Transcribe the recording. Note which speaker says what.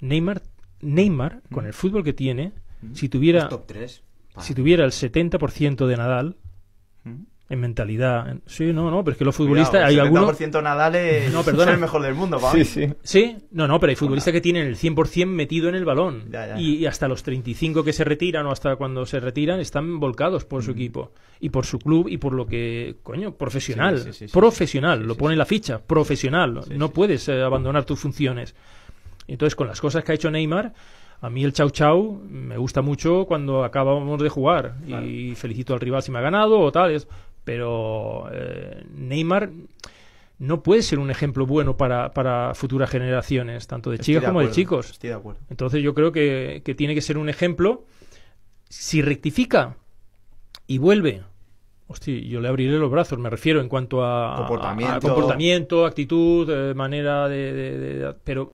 Speaker 1: Neymar, Neymar mm. con el fútbol que tiene, mm. si tuviera, pues si tuviera el 70% de Nadal, mm. en mentalidad. Sí, no, no, pero es que los futbolistas hay algunos.
Speaker 2: Nadal es, no, perdona. el mejor del mundo, Sí,
Speaker 1: sí. no, no, pero hay futbolistas que tienen el 100% metido en el balón. Y, y, hasta los 35 que se retiran o hasta cuando se retiran están volcados por su equipo y por su club y por lo que. Coño, profesional. profesional, lo pone en la ficha, profesional. no puedes eh, abandonar tus funciones. Entonces, con las cosas que ha hecho Neymar, a mí el chau chau me gusta mucho cuando acabamos de jugar y felicito al rival si me ha ganado o tal. Pero eh, Neymar no puede ser un ejemplo bueno para, futuras generaciones, tanto de chicas como de chicos. Estoy de acuerdo. Entonces yo creo que, tiene que ser un ejemplo. Si rectifica y vuelve, hostia, yo le abriré los brazos, me refiero en cuanto a comportamiento, comportamiento actitud, eh, manera de, de... Pero